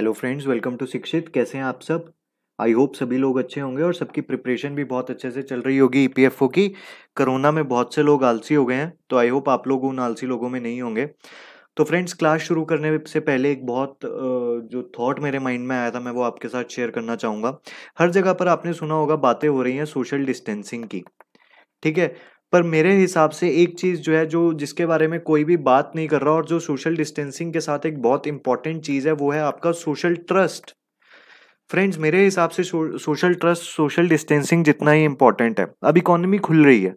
Hello friends welcome to शिक्षित कैसे हैं आप सब आई होप सभी लोग अच्छे होंगे और सबकी प्रिपरेशन भी बहुत अच्छे से चल रही होगी ई e की कोरोना में बहुत से लोग आलसी हो गए हैं तो आई होप आप लोग उन आलसी लोगों में नहीं होंगे तो फ्रेंड्स क्लास शुरू करने से पहले एक बहुत जो थॉट मेरे माइंड में आया था मैं वो आपके साथ शेयर करना चाहूँगा हर जगह पर आपने सुना होगा बातें हो रही हैं सोशल डिस्टेंसिंग की ठीक है पर मेरे हिसाब से एक चीज़ जो है जो जिसके बारे में कोई भी बात नहीं कर रहा और जो सोशल डिस्टेंसिंग के साथ एक बहुत इंपॉर्टेंट चीज़ है वो है आपका सोशल ट्रस्ट फ्रेंड्स मेरे हिसाब से सोशल ट्रस्ट सोशल डिस्टेंसिंग जितना ही इम्पॉर्टेंट है अब इकोनॉमी खुल रही है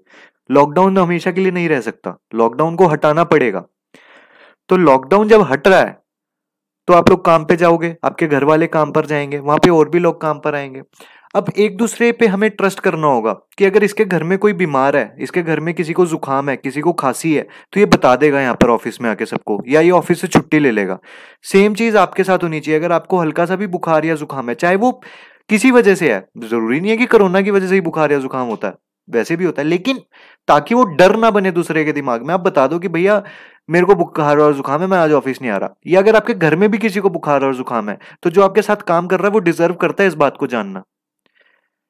लॉकडाउन हमेशा के लिए नहीं रह सकता लॉकडाउन को हटाना पड़ेगा तो लॉकडाउन जब हट रहा है तो आप लोग काम पे जाओगे आपके घर वाले काम पर जाएंगे वहां पे और भी लोग काम पर आएंगे अब एक दूसरे पे हमें ट्रस्ट करना होगा कि अगर इसके घर में कोई बीमार है इसके घर में किसी को जुकाम है किसी को खांसी है तो ये बता देगा यहाँ पर ऑफिस में आके सबको या ये ऑफिस से छुट्टी ले लेगा सेम चीज़ आपके साथ होनी चाहिए अगर आपको हल्का सा भी बुखार या जुकाम है चाहे वो किसी वजह से है जरूरी नहीं है कि कोरोना की वजह से ही बुखार या जुकाम होता है वैसे भी होता है लेकिन ताकि वो डर ना बने दूसरे के दिमाग में आप बता दो कि भैया मेरे को बुखार और जुकाम है मैं आज ऑफिस नहीं आ रहा या अगर आपके घर में भी किसी को बुखार और जुकाम है तो जो आपके साथ काम कर रहा है वो डिजर्व करता है इस बात को जानना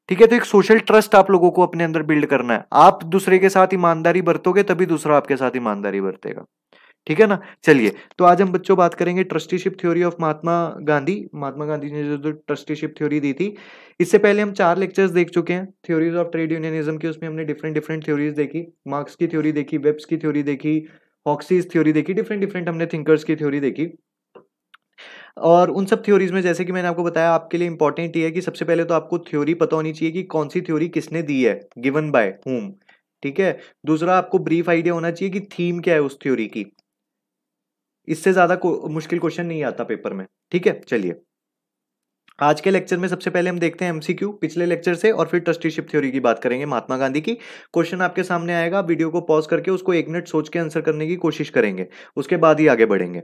ठीक है तो एक सोशल ट्रस्ट आप लोगों को अपने अंदर बिल्ड करना है आप दूसरे के साथ ईमानदारी बरतोगे तभी दूसरा आपके साथ ईमानदारी बरतेगा ठीक है ना चलिए तो आज हम बच्चों बात करेंगे trusteeship theory of Mahatma Gandhi Mahatma Gandhi ने जो ट्रस्टीशिप थ्योरी दी थी इससे पहले हम चार लेक्चर्स देख चुके हैं थ्योरीज ऑफ ट्रेड यूनियनिज्म की उसमें हमने डिफरेंट डिफरेंट थ्योरीज देखी मार्क्स की थ्योरी देखी वेब्स की थ्योरी देखी हॉक्सीज थ्योरी देखी डिफरेंट डिफरेंट हमने थिंकर्स की थ्योरी देखी और उन सब थ्योरीज में जैसे कि मैंने आपको बताया आपके लिए इंपॉर्टेंट ये है कि सबसे पहले तो आपको थ्योरी पता होनी चाहिए कि कौन सी थ्योरी किसने दी है गिवन बाय होम ठीक है दूसरा आपको ब्रीफ आइडिया होना चाहिए कि थीम क्या है उस थ्योरी की इससे ज्यादा मुश्किल क्वेश्चन नहीं आता पेपर में ठीक है चलिए आज के लेक्चर में सबसे पहले हम देखते हैं एमसीक्यू पिछले लेक्चर से और फिर ट्रस्टीशिप थ्योरी की बात करेंगे महात्मा गांधी की क्वेश्चन आपके सामने आएगा वीडियो को पॉज करके उसको एक मिनट सोच के आंसर करने की कोशिश करेंगे उसके बाद ही आगे बढ़ेंगे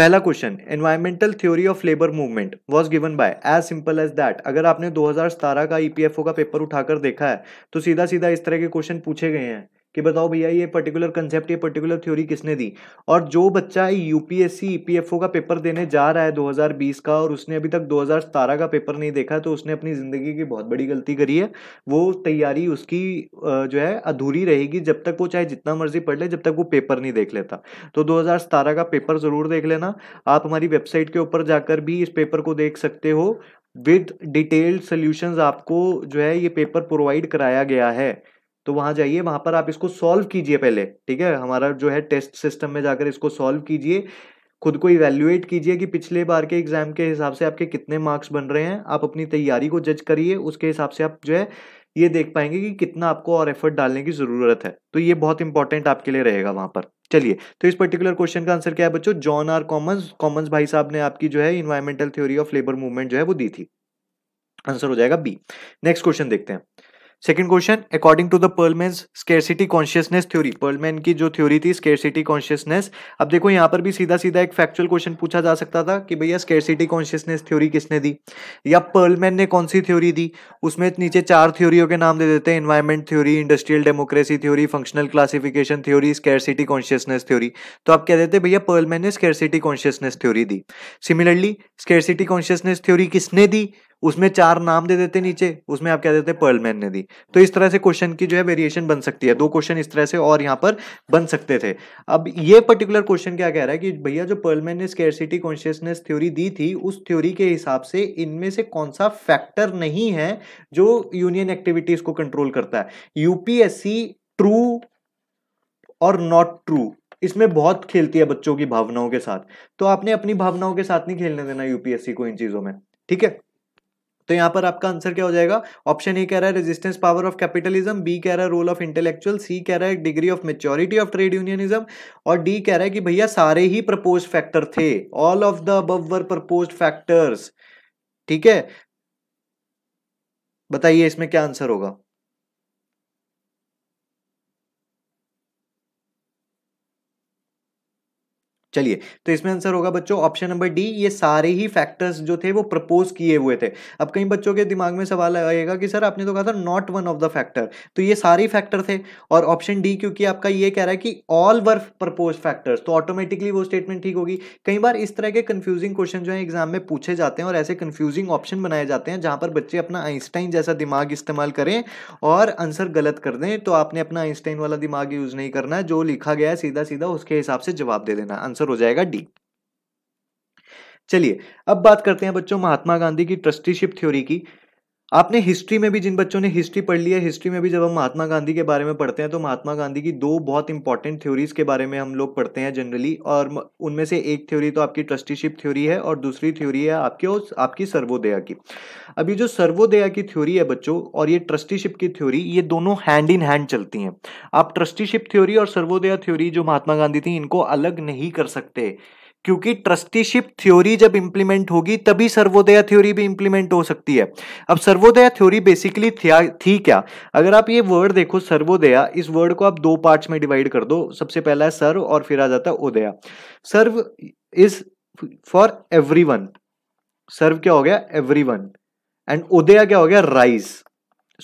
पहला question environmental theory of labour movement was given by as simple as that अगर आपने 2017 का ईपीएफओ e का पेपर उठाकर देखा है तो सीधा सीधा इस तरह के क्वेश्चन पूछे गए हैं कि बताओ भैया ये पर्टिकुलर कंसेप्ट ये पर्टिकुलर थ्योरी किसने दी और जो बच्चा यूपीएससी ईपीएफओ e का पेपर देने जा रहा है 2020 का और उसने अभी तक 2017 का पेपर नहीं देखा तो उसने अपनी ज़िंदगी की बहुत बड़ी गलती करी है वो तैयारी उसकी जो है अधूरी रहेगी जब तक वो चाहे जितना मर्जी पढ़ ले जब तक वो पेपर नहीं देख लेता तो दो का पेपर ज़रूर देख लेना आप हमारी वेबसाइट के ऊपर जाकर भी इस पेपर को देख सकते हो विद डिटेल्ड सोल्यूशन आपको जो है ये पेपर प्रोवाइड कराया गया है तो वहां जाइए वहां पर आप इसको सॉल्व कीजिए पहले ठीक है हमारा जो है टेस्ट सिस्टम में जाकर इसको सॉल्व कीजिए खुद को इवेल्युएट कीजिए कि पिछले बार के एग्जाम के हिसाब से आपके कितने मार्क्स बन रहे हैं आप अपनी तैयारी को जज करिए उसके हिसाब से आप जो है ये देख पाएंगे कि कितना आपको और एफर्ट डालने की ज़रूरत है तो ये बहुत इंपॉर्टेंट आपके लिए रहेगा वहां पर चलिए तो इस पर्टिकुलर क्वेश्चन का आंसर क्या है बच्चों जॉन आर कॉमन्स कॉमन्स भाई साहब ने आपकी जो है environmental theory of labour movement जो है वो दी थी आंसर हो जाएगा बी नेक्स्ट क्वेश्चन देखते हैं second question according to the Perlman scarcity consciousness theory Perlman की जो थ्योरी थी स्केरसिटी कॉन्शियसनेस अब देखो यहाँ पर भी सीधा सीधा एक फैक्चुअल क्वेश्चन पूछा जा सकता था कि भैया स्केरसिटी कॉन्शियसनेस थ्योरी किसने दी या पर्लमैन ने कौन सी थ्योरी दी उसमें नीचे चार थ्योरियों के नाम दे देते हैं environment theory industrial democracy theory functional classification theory scarcity consciousness theory तो आप कह देते भैया पर्लमैन ने स्केरसिटी कॉन्शियसनेस थ्योरी दी सिमिलरली स्केरसिटी कॉन्शियसनेस थ्योरी किसने दी उसमें चार नाम दे देते नीचे उसमें आप क्या देते पर्लमैन ने दी तो इस तरह से क्वेश्चन की जो है वेरिएशन बन सकती है दो क्वेश्चन इस तरह से और यहाँ पर बन सकते थे अब ये पर्टिकुलर क्वेश्चन क्या कह रहा है कि भैया जो पर्लमैन ने स्केरसिटी कॉन्शियसनेस थ्योरी दी थी उस थ्योरी के हिसाब से इनमें से कौन सा फैक्टर नहीं है जो यूनियन एक्टिविटीज को कंट्रोल करता है यूपीएससी ट्रू और नॉट ट्रू इसमें बहुत खेलती है बच्चों की भावनाओं के साथ तो आपने अपनी भावनाओं के साथ नहीं खेलने देना यूपीएससी को इन चीजों में ठीक है तो यहां पर आपका आंसर क्या हो जाएगा ऑप्शन ए कह रहा है resistance power of capitalism B कह रहा है रोल ऑफ इंटेलेक्चुअल सी कह रहा है degree of maturity of trade unionism और डी कह रहा है कि भैया सारे ही प्रपोज फैक्टर थे all of the above were propose factors ठीक है बताइए इसमें क्या आंसर होगा चलिए तो इसमें आंसर होगा बच्चों ऑप्शन नंबर डी ये सारे ही फैक्टर्स जो थे वो प्रपोज किए हुए थे अब कई बच्चों के दिमाग में सवाल आएगा कि सर आपने तो कहा था not one of the factor तो ये सारे फैक्टर थे और ऑप्शन डी क्योंकि आपका ये कह रहा है कि ऑल वर प्रपोज फैक्टर्स तो ऑटोमेटिकली वो स्टेटमेंट ठीक होगी कई बार इस तरह के कन्फ्यूजिंग क्वेश्चन जो है एग्जाम में पूछे जाते हैं और ऐसे कन्फ्यूजिंग ऑप्शन बनाए जाते हैं जहां पर बच्चे अपना आइंस्टाइन जैसा दिमाग इस्तेमाल करें और आंसर गलत कर दें तो आपने अपना आइंस्टाइन वाला दिमाग यूज नहीं करना जो लिखा गया है सीधा सीधा उसके हिसाब से जवाब दे देना आंसर आंसर हो जाएगा डी चलिए अब बात करते हैं बच्चों महात्मा गांधी की ट्रस्टीशिप थ्योरी की आपने हिस्ट्री में भी जिन बच्चों ने हिस्ट्री पढ़ ली है हिस्ट्री में भी जब हम महात्मा गांधी के बारे में पढ़ते हैं तो महात्मा गांधी की दो बहुत इंपॉर्टेंट थ्योरीज के बारे में हम लोग पढ़ते हैं जनरली और उनमें से एक थ्योरी तो आपकी ट्रस्टीशिप थ्योरी है और दूसरी थ्योरी है आपके उस आपकी सर्वोदया की अभी जो सर्वोदया की थ्योरी है बच्चों और ये ट्रस्टीशिप की थ्योरी ये दोनों हैंड इन हैंड चलती हैं आप ट्रस्टीशिप थ्योरी और सर्वोदया थ्योरी जो महात्मा गांधी थी इनको अलग नहीं कर सकते क्योंकि ट्रस्टीशिप थ्योरी जब इंप्लीमेंट होगी तभी सर्वोदया थ्योरी भी इंप्लीमेंट हो सकती है अब सर्वोदया थ्योरी बेसिकली थी क्या अगर आप ये वर्ड देखो सर्वोदया इस वर्ड को आप दो पार्ट्स में डिवाइड कर दो सबसे पहला है सर्व और फिर आ जाता है उदया सर्व इज फॉर एवरी सर्व क्या हो गया एवरी एंड उदया क्या हो गया rise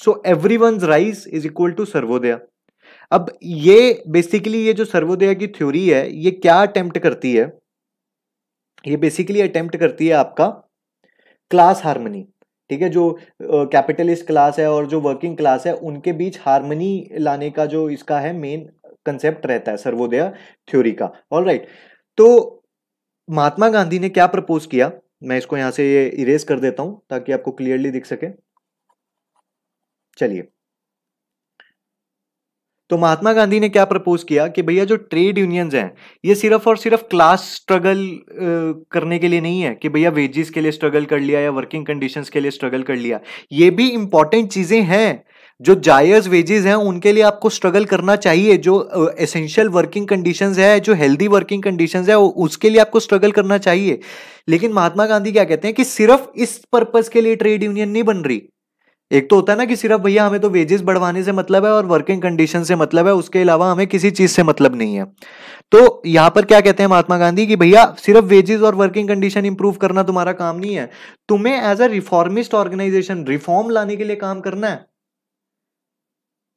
so every rise is equal to Sarvodaya अब ये बेसिकली ये जो सर्वोदया की थ्योरी है ये क्या अटेम्प्ट करती है ये बेसिकली अटेम्प्ट करती है आपका क्लास हारमनी ठीक है जो कैपिटलिस्ट क्लास है और जो वर्किंग क्लास है उनके बीच हारमनी लाने का जो इसका है मेन कंसेप्ट रहता है सर्वोदय थ्योरी का ऑल right. तो महात्मा गांधी ने क्या प्रपोज किया मैं इसको यहां से इरेज कर देता हूं ताकि आपको क्लियरली दिख सके चलिए तो महात्मा गांधी ने क्या प्रपोज किया कि भैया जो ट्रेड यूनियंस हैं ये सिर्फ और सिर्फ क्लास स्ट्रगल करने के लिए नहीं है कि भैया वेजेस के लिए स्ट्रगल कर लिया या वर्किंग कंडीशंस के लिए स्ट्रगल कर लिया ये भी इंपॉर्टेंट चीज़ें हैं जो जायज वेजेस हैं उनके लिए आपको स्ट्रगल करना चाहिए जो एसेंशियल वर्किंग कंडीशंस है जो हेल्दी वर्किंग कंडीशंस है उसके लिए आपको स्ट्रगल करना चाहिए लेकिन महात्मा गांधी क्या कहते हैं कि सिर्फ इस पर्पज़ के लिए ट्रेड यूनियन नहीं बन रही एक तो होता है ना कि सिर्फ भैया हमें तो वेजेस बढ़वाने से मतलब है और वर्किंग कंडीशन से मतलब है उसके अलावा हमें किसी चीज से मतलब नहीं है तो यहां पर क्या कहते हैं महात्मा गांधी कि भैया सिर्फ वेजेस और वर्किंग कंडीशन इंप्रूव करना तुम्हारा काम नहीं है तुम्हें as a reformist organisation reform लाने के लिए काम करना है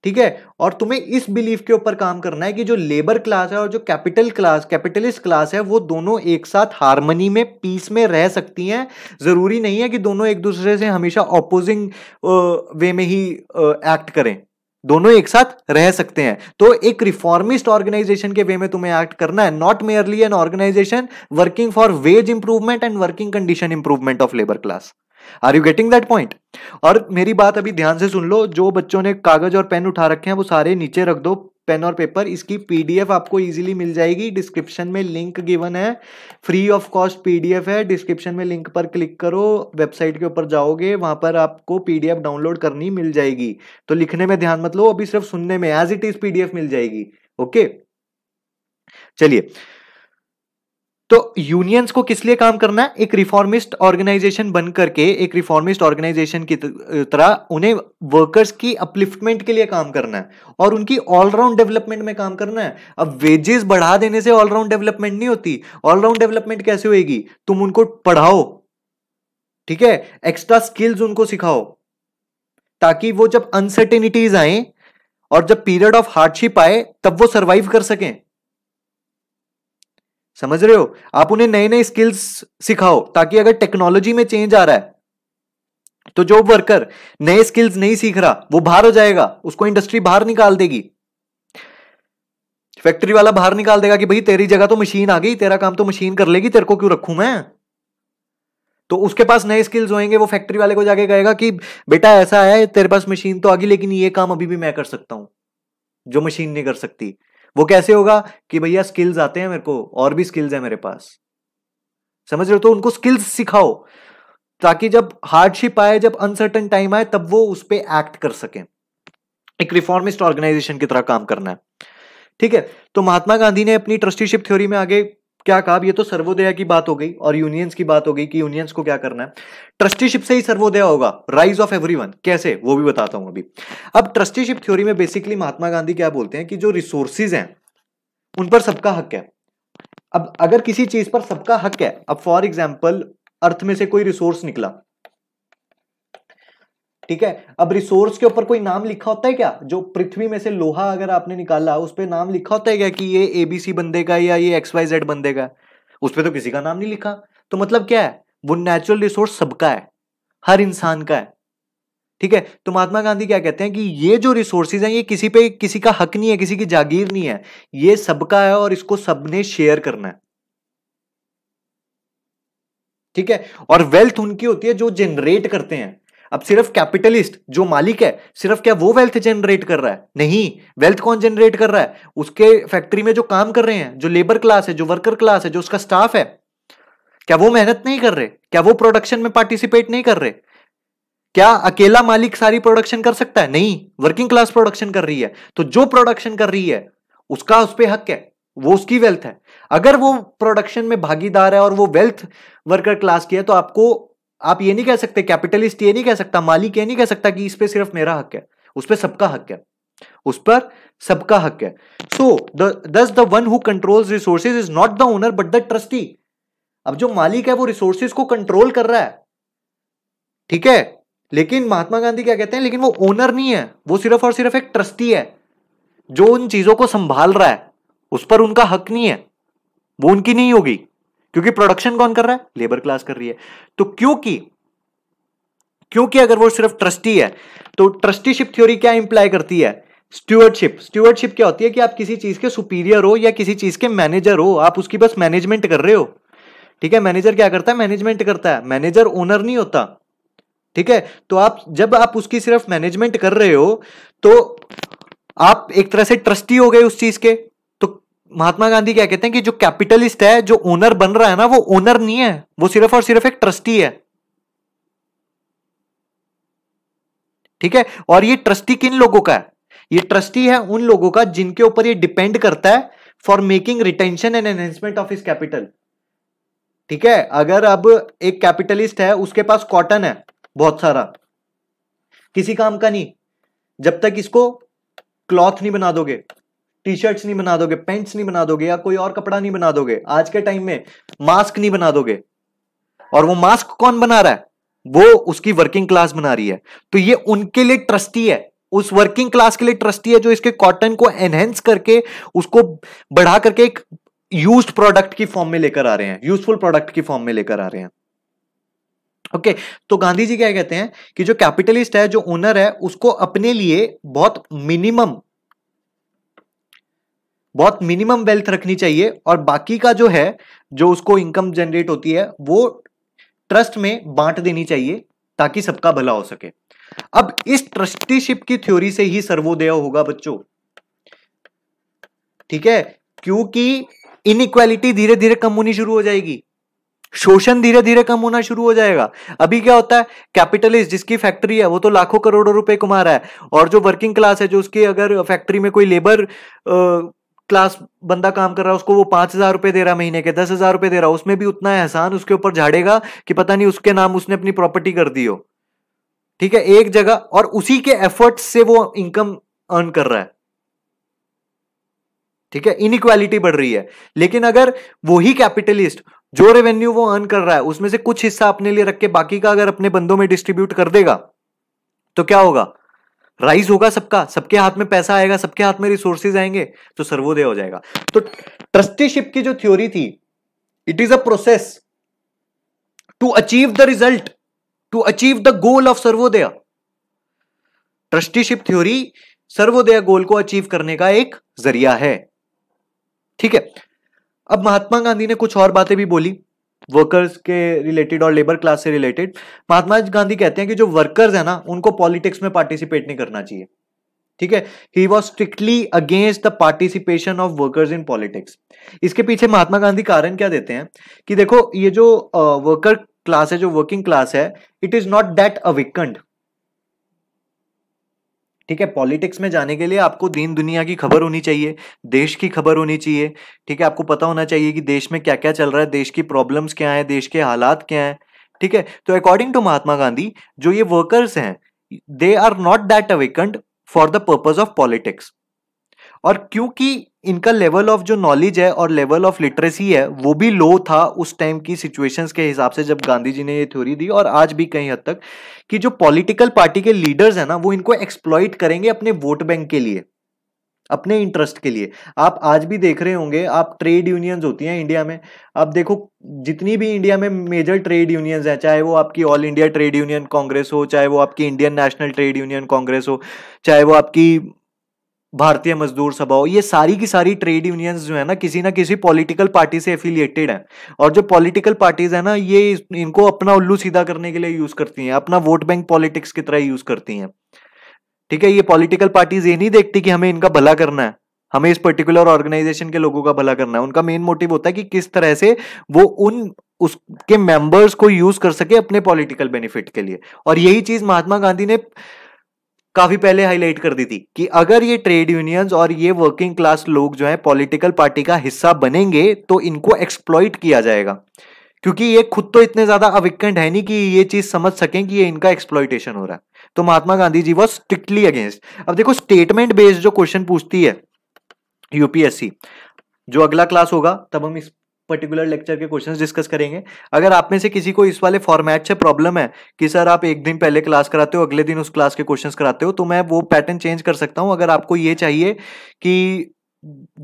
ठीक है और तुम्हें इस बिलीफ के ऊपर काम करना है कि जो लेबर क्लास है और जो कैपिटल क्लास कैपिटलिस्ट क्लास है वो दोनों एक साथ हारमनी में पीस में रह सकती हैं ज़रूरी नहीं है कि दोनों एक दूसरे से हमेशा ऑपोजिंग वे में ही एक्ट करें दोनों एक साथ रह सकते हैं तो एक रिफॉर्मिस्ट ऑर्गेनाइजेशन के वे में तुम्हें एक्ट करना है not merely an organisation working for wage improvement and working condition improvement of labour class are you getting that point और मेरी बात अभी ध्यान से सुन लो जो बच्चों ने कागज और पेन उठा रखे हैं वो सारे नीचे रख दो पेन और पेपर इसकी पीडीएफ आपको इजीली मिल जाएगी डिस्क्रिप्शन में लिंक गिवन है फ्री ऑफ कॉस्ट पीडीएफ है डिस्क्रिप्शन में लिंक पर क्लिक करो वेबसाइट के ऊपर जाओगे वहां पर आपको पीडीएफ डाउनलोड करनी मिल जाएगी तो लिखने में ध्यान मत लो अभी सिर्फ सुनने में एज इट इज पीडीएफ मिल जाएगी ओके चलिए तो यूनियंस को किस लिए काम करना है एक रिफॉर्मिस्ट ऑर्गेनाइजेशन बन करके एक रिफॉर्मिस्ट ऑर्गेनाइजेशन की तरह उन्हें वर्कर्स की अपलिफ्टमेंट के लिए काम करना है और उनकी ऑलराउंड डेवलपमेंट में काम करना है अब वेजेस बढ़ा देने से ऑलराउंड डेवलपमेंट नहीं होती ऑलराउंड डेवलपमेंट कैसे होगी तुम उनको पढ़ाओ ठीक है एक्स्ट्रा स्किल्स उनको सिखाओ ताकि वो जब अनसर्टेनिटीज आए और जब पीरियड ऑफ हार्डशिप आए तब वो सर्वाइव कर सकें समझ रहे हो आप उन्हें नए नए स्किल्स सिखाओ ताकि अगर टेक्नोलॉजी में चेंज आ रहा है तो जो वर्कर नए स्किल्स नहीं सीख रहा वो बाहर हो जाएगा उसको इंडस्ट्री बाहर निकाल देगी फैक्ट्री वाला बाहर निकाल देगा कि भाई तेरी जगह तो मशीन आ गई तेरा काम तो मशीन कर लेगी तेरे को क्यों रखू मैं तो उसके पास नए स्किल्स होंगे वो फैक्ट्री वाले को जाके कहेगा कि बेटा ऐसा है तेरे पास मशीन तो आ गई लेकिन ये काम अभी भी मैं कर सकता हूं जो मशीन नहीं कर सकती वो कैसे होगा कि भैया स्किल्स आते हैं मेरे को और भी स्किल्स है मेरे पास समझ रहे हो तो उनको स्किल्स सिखाओ ताकि जब हार्डशिप आए जब अनसर्टन टाइम आए तब वो उस पर एक्ट कर सके एक रिफॉर्मिस्ट ऑर्गेनाइजेशन की तरह काम करना है ठीक है तो महात्मा गांधी ने अपनी ट्रस्टीशिप थ्योरी में आगे क्या कहा ये तो सर्वोदया की बात हो गई और यूनियंस की बात हो गई कि यूनियंस को क्या करना है ट्रस्टीशिप से ही सर्वोदय होगा राइज ऑफ एवरीवन कैसे वो भी बताता हूं अभी अब ट्रस्टीशिप थ्योरी में बेसिकली महात्मा गांधी क्या बोलते हैं कि जो रिसोर्सिस हैं उन पर सबका हक है अब अगर किसी चीज पर सबका हक है अब फॉर एग्जाम्पल अर्थ में से कोई रिसोर्स निकला ठीक है अब रिसोर्स के ऊपर कोई नाम लिखा होता है क्या जो पृथ्वी में से लोहा अगर आपने निकाला उस पर नाम लिखा होता है क्या कि ये एबीसी बंदे का या ये एक्स वाई जेड बंदे का उस पर तो किसी का नाम नहीं लिखा तो मतलब क्या है वो नेचुरल रिसोर्स सबका है हर इंसान का है ठीक है तो महात्मा गांधी क्या कहते हैं कि ये जो रिसोर्सेज हैं ये किसी पे किसी का हक नहीं है किसी की जागीर नहीं है ये सबका है और इसको सबने शेयर करना है ठीक है और वेल्थ उनकी होती है जो जनरेट करते हैं अब सिर्फ कैपिटलिस्ट जो मालिक है सिर्फ क्या वो वेल्थ जनरेट कर रहा है नहीं वेल्थ कौन जनरेट कर रहा है उसके फैक्ट्री में जो काम कर रहे हैं जो लेबर क्लास है जो वर्कर क्लास है जो उसका स्टाफ है क्या वो मेहनत नहीं कर रहे क्या वो प्रोडक्शन में पार्टिसिपेट नहीं कर रहे क्या अकेला मालिक सारी प्रोडक्शन कर सकता है नहीं वर्किंग क्लास प्रोडक्शन कर रही है तो जो प्रोडक्शन कर रही है उसका उस पर हक है वो उसकी वेल्थ है अगर वो प्रोडक्शन में भागीदार है और वो वेल्थ वर्कर क्लास की है तो आपको आप ये नहीं कह सकते कैपिटलिस्ट ये नहीं कह सकता मालिक ये नहीं कह सकता कि इस पर सिर्फ मेरा हक है उस पर सबका हक है उस पर सबका हक है so thus the one who control resources is not the owner but the trustee अब जो मालिक है वो रिसोर्सेज को कंट्रोल कर रहा है ठीक है लेकिन महात्मा गांधी क्या कहते हैं लेकिन वो ओनर नहीं है वो सिर्फ और सिर्फ एक ट्रस्टी है जो उन चीजों को संभाल रहा है उस पर उनका हक नहीं है वो उनकी नहीं होगी क्योंकि प्रोडक्शन कौन कर रहा है लेबर क्लास कर रही है तो क्योंकि क्योंकि अगर वो सिर्फ ट्रस्टी है तो ट्रस्टीशिप थ्योरी क्या इंप्लाई करती है स्टूअर्डशिप स्टूअर्डशिप क्या होती है कि आप किसी चीज के सुपीरियर हो या किसी चीज के मैनेजर हो आप उसकी बस मैनेजमेंट कर रहे हो ठीक है मैनेजर क्या करता है मैनेजमेंट करता है मैनेजर ओनर नहीं होता ठीक है तो आप जब आप उसकी सिर्फ मैनेजमेंट कर रहे हो तो आप एक तरह से ट्रस्टी हो गए उस चीज के महात्मा गांधी क्या कहते हैं कि जो कैपिटलिस्ट है जो ओनर बन रहा है ना वो ओनर नहीं है वो सिर्फ और सिर्फ एक ट्रस्टी है ठीक है और ये ट्रस्टी किन लोगों का है ये ट्रस्टी है उन लोगों का जिनके ऊपर ये डिपेंड करता है for making retention and enhancement of इस कैपिटल ठीक है अगर अब एक कैपिटलिस्ट है उसके पास कॉटन है बहुत सारा किसी काम का नहीं जब तक इसको क्लॉथ नहीं बना दोगे टी शर्ट्स नहीं बना दोगे पेंट्स नहीं बना दोगे या कोई और कपड़ा नहीं बना दोगे आज के टाइम में मास्क नहीं बना दोगे और वो मास्क कौन बना रहा है वो उसकी वर्किंग क्लास बना रही है तो ये उनके लिए ट्रस्टी है उस वर्किंग क्लास के लिए ट्रस्टी है जो इसके कॉटन को एनहेंस करके उसको बढ़ा करके एक यूज प्रोडक्ट की फॉर्म में लेकर आ रहे हैं यूजफुल प्रोडक्ट की फॉर्म में लेकर आ रहे हैं ओके okay, तो गांधी जी क्या कहते हैं कि जो कैपिटलिस्ट है जो ओनर है उसको अपने लिए बहुत मिनिमम बहुत मिनिमम वेल्थ रखनी चाहिए और बाकी का जो है जो उसको इनकम जनरेट होती है वो ट्रस्ट में बांट देनी चाहिए ताकि सबका भला हो सके अब इस ट्रस्टीशिप की थ्योरी से ही सर्वोदय होगा बच्चों ठीक है क्योंकि इनइक्वालिटी धीरे धीरे कम होनी शुरू हो जाएगी शोषण धीरे धीरे कम होना शुरू हो जाएगा अभी क्या होता है कैपिटलिस्ट जिसकी फैक्ट्री है वो तो लाखों करोड़ों रुपए कमा रहा है और जो वर्किंग क्लास है जो उसकी अगर फैक्ट्री में कोई लेबर क्लास बंदा काम कर रहा है उसको वो पांच हजार रुपए दे रहा है महीने के दस हजार रुपए दे रहा है उसमें भी उतना एहसान उसके ऊपर झाड़ेगा कि पता नहीं उसके नाम उसने अपनी प्रॉपर्टी कर दी हो ठीक है एक जगह और उसी के एफर्ट से वो इनकम अर्न कर रहा है ठीक है इनइक्वालिटी बढ़ रही है लेकिन अगर वही कैपिटलिस्ट जो रेवेन्यू वो अर्न कर रहा है उसमें से कुछ हिस्सा अपने लिए रख के बाकी का अगर अपने बंदों में डिस्ट्रीब्यूट कर देगा तो क्या होगा राइज होगा सबका सबके हाथ में पैसा आएगा सबके हाथ में रिसोर्सेज आएंगे तो सर्वोदय हो जाएगा तो ट्रस्टीशिप की जो थ्योरी थी it is a process to achieve the result to achieve the goal of Sarvodaya trusteeship theory Sarvodaya goal को अचीव करने का एक जरिया है ठीक है अब महात्मा गांधी ने कुछ और बातें भी बोली वर्कर्स के रिलेटेड और लेबर क्लास से रिलेटेड महात्मा गांधी कहते हैं कि जो वर्कर्स है ना उनको पॉलिटिक्स में पार्टिसिपेट नहीं करना चाहिए ठीक है he was strictly against the participation of workers in politics इसके पीछे महात्मा गांधी कारण क्या देते हैं कि देखो ये जो वर्कर uh, क्लास है जो वर्किंग क्लास है it is not that awakened ठीक है पॉलिटिक्स में जाने के लिए आपको दीन दुनिया की खबर होनी चाहिए देश की खबर होनी चाहिए ठीक है आपको पता होना चाहिए कि देश में क्या क्या चल रहा है देश की प्रॉब्लम्स क्या है देश के हालात क्या हैं ठीक है तो अकॉर्डिंग टू महात्मा गांधी जो ये वर्कर्स हैं they are not that awakened for the purpose of politics और क्योंकि इनका लेवल ऑफ जो नॉलेज है और लेवल ऑफ लिटरेसी है वो भी लो था उस टाइम की सिचुएशंस के हिसाब से जब गांधी जी ने ये थ्योरी दी और आज भी कहीं हद तक कि जो पॉलिटिकल पार्टी के लीडर्स हैं ना वो इनको एक्सप्लॉइट करेंगे अपने वोट बैंक के लिए अपने इंटरेस्ट के लिए आप आज भी देख रहे होंगे आप ट्रेड यूनियंस होती हैं इंडिया में आप देखो जितनी भी इंडिया में मेजर ट्रेड यूनियंस हैं चाहे वो आपकी All India Trade Union Congress हो चाहे वो आपकी Indian National Trade Union Congress हो चाहे वो आपकी भारतीय मजदूर सभा हो ये सारी की सारी ट्रेड यूनियंस जो है ना किसी ना किसी पॉलिटिकल पार्टी से एफिलिएटेड हैं और जो पॉलिटिकल पार्टीज है ना ये इनको अपना उल्लू सीधा करने के लिए यूज करती हैं अपना वोट बैंक पॉलिटिक्स की तरह यूज करती हैं ठीक है ये पॉलिटिकल पार्टीज ये नहीं देखती कि हमें इनका भला करना है हमें इस पर्टिकुलर ऑर्गेनाइजेशन के लोगों का भला करना है उनका मेन मोटिव होता है कि किस तरह से वो उन उसके मेंबर्स को यूज कर सके अपने पॉलिटिकल बेनिफिट के लिए और यही चीज महात्मा गांधी ने काफी पहले हाईलाइट कर दी थी कि अगर ये ट्रेड यूनियंस और ये वर्किंग क्लास लोग जो है पॉलिटिकल पार्टी का हिस्सा बनेंगे तो इनको एक्सप्लॉइट किया जाएगा क्योंकि ये खुद तो इतने ज्यादा अविकंड है नहीं कि ये चीज समझ सकें कि ये इनका एक्सप्लॉइटेशन हो रहा है तो Mahatma Gandhi ji was strictly against अब देखो स्टेटमेंट बेस्ड जो क्वेश्चन पूछती है यूपीएससी जो अगला क्लास होगा तब हम इस पर्टिकुलर लेक्चर के क्वेश्चंस डिस्कस करेंगे अगर आप में से किसी को इस वाले फॉर्मेट से प्रॉब्लम है कि सर आप एक दिन पहले क्लास कराते हो अगले दिन उस क्लास के क्वेश्चंस कराते हो तो मैं वो पैटर्न चेंज कर सकता हूँ अगर आपको ये चाहिए कि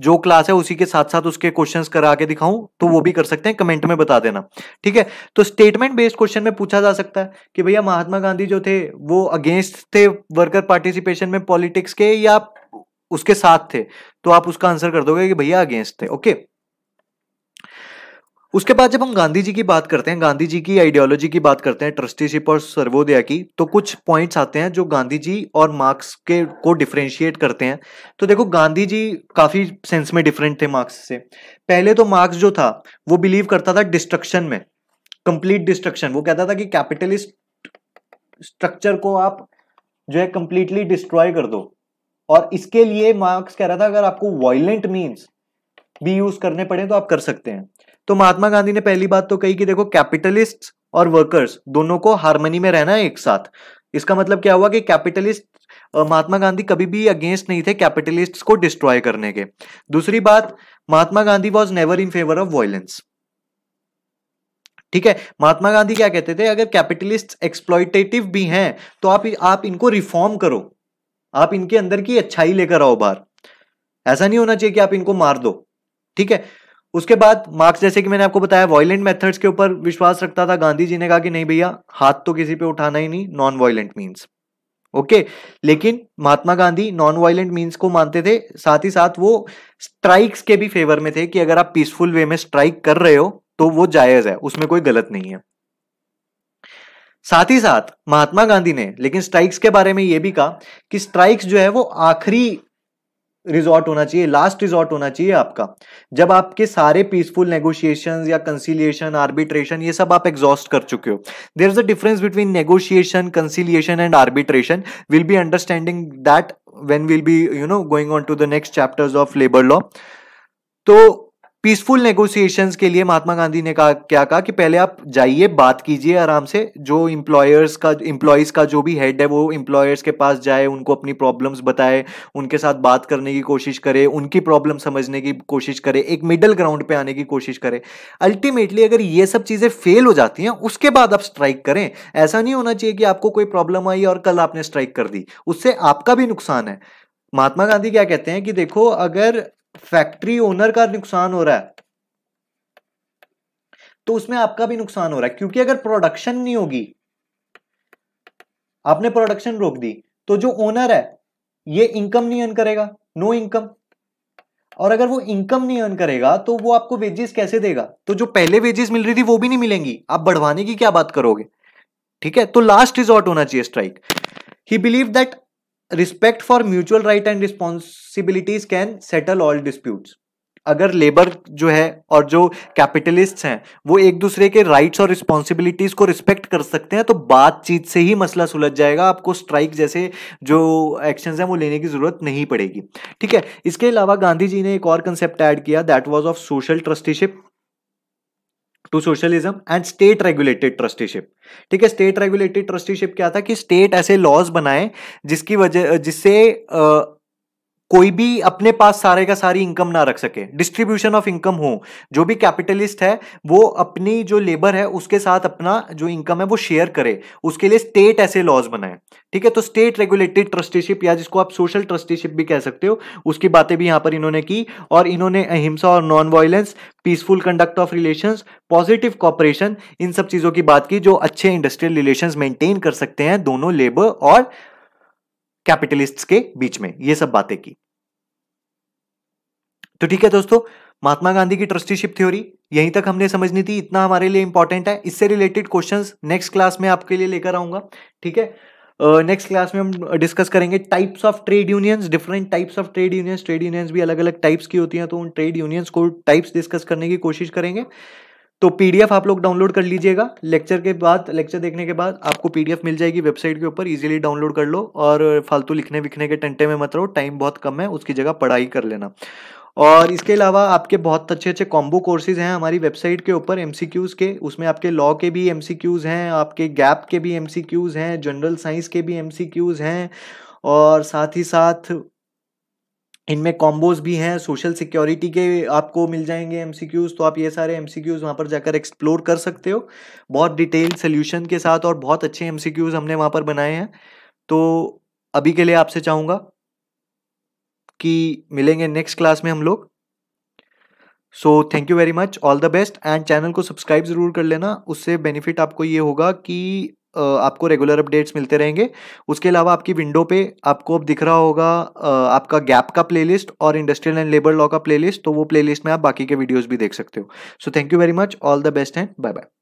जो क्लास है उसी के साथ साथ उसके क्वेश्चंस करा के दिखाऊं तो वो भी कर सकते हैं कमेंट में बता देना ठीक है तो स्टेटमेंट बेस्ड क्वेश्चन में पूछा जा सकता है कि भैया महात्मा गांधी जो थे वो अगेंस्ट थे वर्कर पार्टिसिपेशन में पॉलिटिक्स के या उसके साथ थे तो आप उसका आंसर कर दोगे कि भैया अगेंस्ट थे ओके उसके बाद जब हम गांधी जी की बात करते हैं गांधी जी की आइडियोलॉजी की बात करते हैं ट्रस्टीशिप और सर्वोदया की तो कुछ पॉइंट्स आते हैं जो गांधी जी और मार्क्स के को डिफ्रेंशिएट करते हैं तो देखो गांधी जी काफी सेंस में डिफरेंट थे मार्क्स से पहले तो मार्क्स जो था वो बिलीव करता था डिस्ट्रक्शन में कंप्लीट डिस्ट्रक्शन वो कहता था कि कैपिटलिस्ट स्ट्रक्चर को आप जो है कंप्लीटली डिस्ट्रॉय कर दो और इसके लिए मार्क्स कह रहा था अगर आपको वायलेंट मीन्स भी यूज करने पड़े तो आप कर सकते हैं तो महात्मा गांधी ने पहली बात तो कही कि देखो कैपिटलिस्ट और वर्कर्स दोनों को हारमोनी में रहना है एक साथ इसका मतलब क्या हुआ कि कैपिटलिस्ट महात्मा गांधी कभी भी अगेंस्ट नहीं थे कैपिटलिस्ट को डिस्ट्रॉय करने के दूसरी बात Mahatma Gandhi was never in favour of violence ठीक है महात्मा गांधी क्या कहते थे अगर कैपिटलिस्ट एक्सप्लॉयटेटिव भी हैं तो आप आप इनको रिफॉर्म करो आप इनके अंदर की अच्छाई लेकर आओ बाहर ऐसा नहीं होना चाहिए कि आप इनको मार दो ठीक है उसके बाद मार्क्स जैसे कि मैंने आपको बताया वॉयलेंट मेथड्स के ऊपर विश्वास रखता था गांधी जी ने कहा कि नहीं भैया हाथ तो किसी पे उठाना ही नहीं नॉन वॉयलेंट मीन्स ओके लेकिन Mahatma Gandhi non violent means को मानते थे साथ ही साथ वो स्ट्राइक्स के भी फेवर में थे कि अगर आप पीसफुल वे में स्ट्राइक कर रहे हो तो वो जायज है उसमें कोई गलत नहीं है साथ ही साथ महात्मा गांधी ने लेकिन स्ट्राइक्स के बारे में यह भी कहा कि स्ट्राइक्स जो है वो आखिरी रिजॉर्ट होना चाहिए लास्ट रिजॉर्ट होना चाहिए आपका जब आपके सारे पीसफुल नेगोशिएशन या कंसिलियेशन आर्बिट्रेशन ये सब आप एग्जॉस्ट कर चुके हो there is a difference between negotiation conciliation and arbitration will be understanding that when will be you know going on to the next chapters of labour law तो peaceful negotiation के लिए महात्मा गांधी ने कहा क्या कहा कि पहले आप जाइए बात कीजिए आराम से जो इम्प्लॉयर्स का इम्प्लॉयज का जो भी हेड है वो इम्प्लॉयर्स के पास जाए उनको अपनी प्रॉब्लम्स बताए उनके साथ बात करने की कोशिश करे उनकी प्रॉब्लम समझने की कोशिश करे एक मिडल ग्राउंड पे आने की कोशिश करे अल्टीमेटली अगर ये सब चीज़ें फेल हो जाती हैं उसके बाद आप स्ट्राइक करें ऐसा नहीं होना चाहिए कि आपको कोई प्रॉब्लम आई और कल आपने स्ट्राइक कर दी उससे आपका भी नुकसान है महात्मा गांधी क्या कहते हैं कि देखो अगर फैक्ट्री ओनर का नुकसान हो रहा है तो उसमें आपका भी नुकसान हो रहा है क्योंकि अगर प्रोडक्शन नहीं होगी आपने प्रोडक्शन रोक दी तो जो ओनर है ये इनकम नहीं अर्न करेगा नो इनकम और अगर वो इनकम नहीं अर्न करेगा तो वो आपको वेजेस कैसे देगा तो जो पहले वेजेस मिल रही थी वो भी नहीं मिलेंगी आप बढ़वाने की क्या बात करोगे ठीक है तो लास्ट रिजॉर्ट होना चाहिए strike he believe that respect for mutual right and responsibilities can settle all disputes अगर लेबर जो है और जो कैपिटलिस्ट हैं वो एक दूसरे के राइट्स और रिस्पॉन्सिबिलिटीज को रिस्पेक्ट कर सकते हैं तो बातचीत से ही मसला सुलझ जाएगा आपको स्ट्राइक जैसे जो एक्शंस हैं वो लेने की ज़रूरत नहीं पड़ेगी ठीक है इसके अलावा गांधी जी ने एक और कंसेप्ट ऐड किया that was of social trusteeship to socialism and state regulated trusteeship ठीक है स्टेट रेगुलेटेड ट्रस्टीशिप क्या था कि स्टेट ऐसे लॉज बनाए जिसकी वजह जिससे कोई भी अपने पास सारे का सारी इनकम ना रख सके डिस्ट्रीब्यूशन ऑफ इनकम हो जो भी कैपिटलिस्ट है वो अपनी जो लेबर है उसके साथ अपना जो इनकम है वो शेयर करे उसके लिए स्टेट ऐसे लॉज बनाए ठीक है तो स्टेट रेगुलेटेड ट्रस्टीशिप या जिसको आप सोशल ट्रस्टीशिप भी कह सकते हो उसकी बातें भी यहाँ पर इन्होंने की और इन्होंने अहिंसा और non violence peaceful conduct of relation positive cooperation इन सब चीज़ों की बात की जो अच्छे इंडस्ट्रियल रिलेशन मेंटेन कर सकते हैं दोनों लेबर और कैपिटलिस्ट के बीच में ये सब बातें की तो ठीक है दोस्तों महात्मा गांधी की ट्रस्टीशिप थ्योरी यहीं तक हमने समझनी थी इतना हमारे लिए इंपॉर्टेंट है इससे रिलेटेड क्वेश्चंस नेक्स्ट क्लास में आपके लिए लेकर आऊंगा ठीक है नेक्स्ट uh, क्लास में हम डिस्कस करेंगे types of trade unions different types of trade unions trade unions भी अलग अलग टाइप्स की होती हैं तो उन ट्रेड यूनियंस को टाइप्स डिस्कस करने की कोशिश करेंगे तो पीडीएफ आप लोग डाउनलोड कर लीजिएगा लेक्चर के बाद लेक्चर देखने के बाद आपको पीडीएफ मिल जाएगी वेबसाइट के ऊपर इजीली डाउनलोड कर लो और फालतू लिखने विखने के टंटे में मत रहो टाइम बहुत कम है उसकी जगह पढ़ाई कर लेना और इसके अलावा आपके बहुत अच्छे अच्छे कॉम्बो कोर्सेज हैं हमारी वेबसाइट के ऊपर एम के उसमें आपके लॉ के भी एम हैं आपके गैप के भी एम हैं जनरल साइंस के भी एम हैं और साथ ही साथ इनमें कॉम्बोज भी हैं सोशल सिक्योरिटी के आपको मिल जाएंगे एम तो आप ये सारे एम वहाँ पर जाकर एक्सप्लोर कर सकते हो बहुत डिटेल सोल्यूशन के साथ और बहुत अच्छे एम हमने वहाँ पर बनाए हैं तो अभी के लिए आपसे चाहूँगा कि मिलेंगे नेक्स्ट क्लास में हम लोग so thank you very much all the best and channel को सब्सक्राइब ज़रूर कर लेना उससे बेनिफिट आपको ये होगा कि आपको रेगुलर अपडेट्स मिलते रहेंगे उसके अलावा आपकी विंडो पे आपको अब दिख रहा होगा आपका गैप का प्लेलिस्ट और इंडस्ट्रियल एंड लेबर लॉ का प्लेलिस्ट तो वो प्लेलिस्ट में आप बाकी के वीडियोस भी देख सकते हो so thank you very much all the best and bye bye